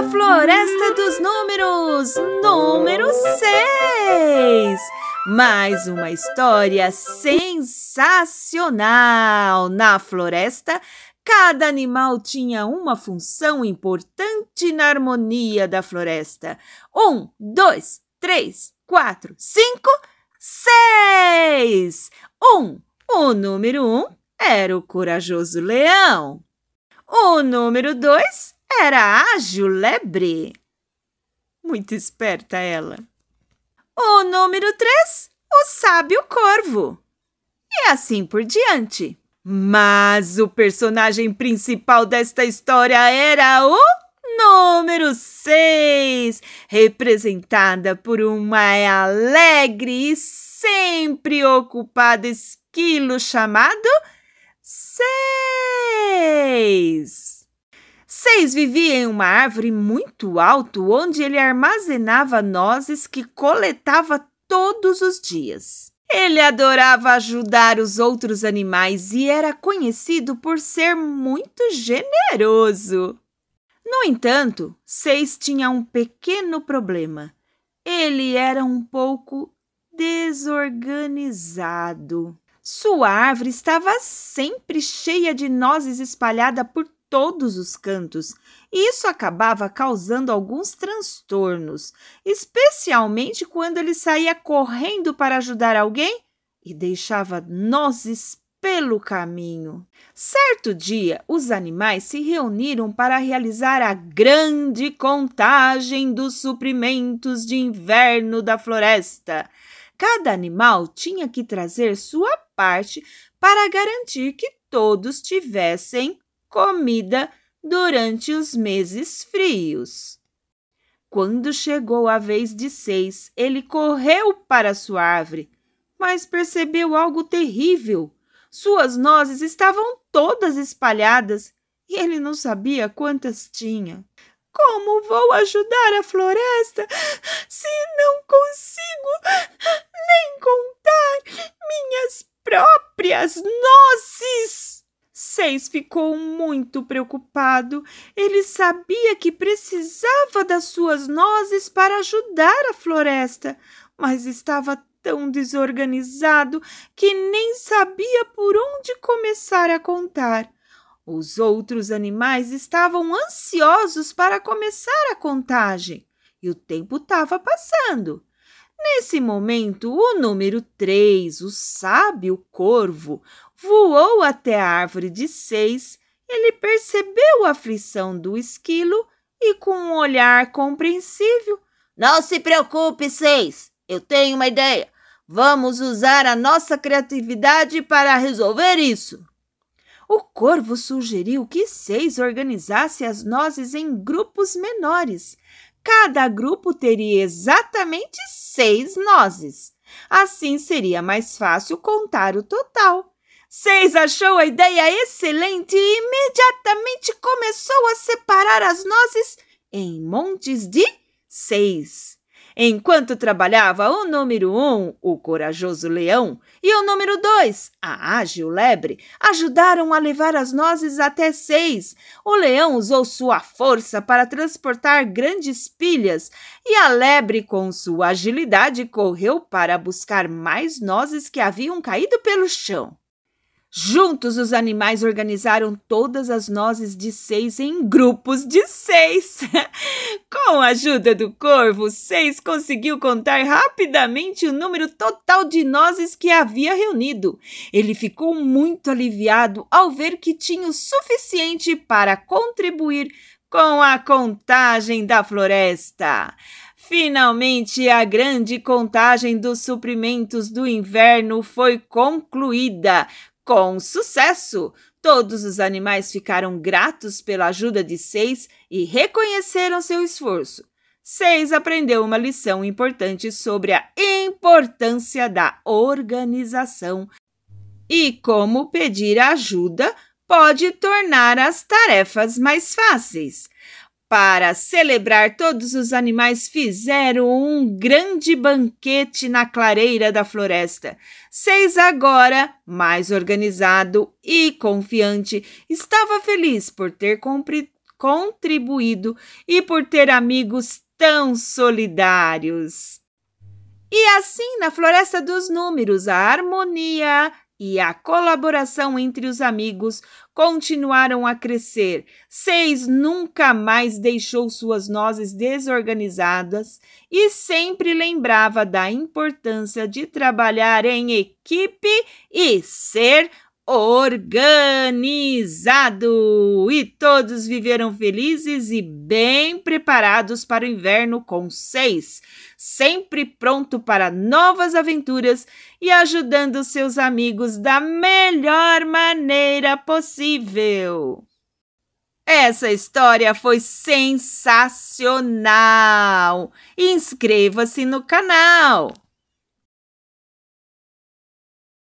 Na Floresta dos Números, número 6. Mais uma história sensacional! Na floresta, cada animal tinha uma função importante na harmonia da floresta. Um, dois, três, quatro, cinco, seis! Um, o número um era o corajoso leão. O número dois era ágil lebre. Muito esperta ela. O número 3, o sábio corvo. E assim por diante. Mas o personagem principal desta história era o número 6, representada por uma alegre e sempre ocupada esquilo chamado Seis. Seis vivia em uma árvore muito alto, onde ele armazenava nozes que coletava todos os dias. Ele adorava ajudar os outros animais e era conhecido por ser muito generoso. No entanto, Seis tinha um pequeno problema. Ele era um pouco desorganizado. Sua árvore estava sempre cheia de nozes espalhada por todos os cantos, e isso acabava causando alguns transtornos, especialmente quando ele saía correndo para ajudar alguém e deixava nozes pelo caminho. Certo dia, os animais se reuniram para realizar a grande contagem dos suprimentos de inverno da floresta. Cada animal tinha que trazer sua parte para garantir que todos tivessem comida durante os meses frios. Quando chegou a vez de seis, ele correu para sua árvore, mas percebeu algo terrível. Suas nozes estavam todas espalhadas e ele não sabia quantas tinha. Como vou ajudar a floresta se não consigo nem contar minhas próprias nozes? Cês ficou muito preocupado. Ele sabia que precisava das suas nozes para ajudar a floresta, mas estava tão desorganizado que nem sabia por onde começar a contar. Os outros animais estavam ansiosos para começar a contagem e o tempo estava passando. Nesse momento, o número três, o sábio corvo, voou até a árvore de seis. Ele percebeu a aflição do esquilo e, com um olhar compreensível, Não se preocupe, seis! Eu tenho uma ideia. Vamos usar a nossa criatividade para resolver isso. O corvo sugeriu que seis organizasse as nozes em grupos menores. Cada grupo teria exatamente seis nozes. Assim seria mais fácil contar o total. Seis achou a ideia excelente e imediatamente começou a separar as nozes em montes de seis. Enquanto trabalhava o número um, o corajoso leão, e o número dois, a ágil lebre, ajudaram a levar as nozes até seis. O leão usou sua força para transportar grandes pilhas, e a lebre, com sua agilidade, correu para buscar mais nozes que haviam caído pelo chão. Juntos, os animais organizaram todas as nozes de seis em grupos de seis. Com a ajuda do corvo, seis conseguiu contar rapidamente o número total de nozes que havia reunido. Ele ficou muito aliviado ao ver que tinha o suficiente para contribuir com a contagem da floresta. Finalmente, a grande contagem dos suprimentos do inverno foi concluída, com sucesso. Todos os animais ficaram gratos pela ajuda de Seis e reconheceram seu esforço. Seis aprendeu uma lição importante sobre a importância da organização e como pedir ajuda pode tornar as tarefas mais fáceis. Para celebrar, todos os animais fizeram um grande banquete na clareira da floresta. Seis agora, mais organizado e confiante, estava feliz por ter contribuído e por ter amigos tão solidários. E assim, na Floresta dos Números, a harmonia e a colaboração entre os amigos continuaram a crescer. Seis nunca mais deixou suas nozes desorganizadas e sempre lembrava da importância de trabalhar em equipe e ser organizado e todos viveram felizes e bem preparados para o inverno com seis, sempre pronto para novas aventuras e ajudando seus amigos da melhor maneira possível. Essa história foi sensacional! Inscreva-se no canal!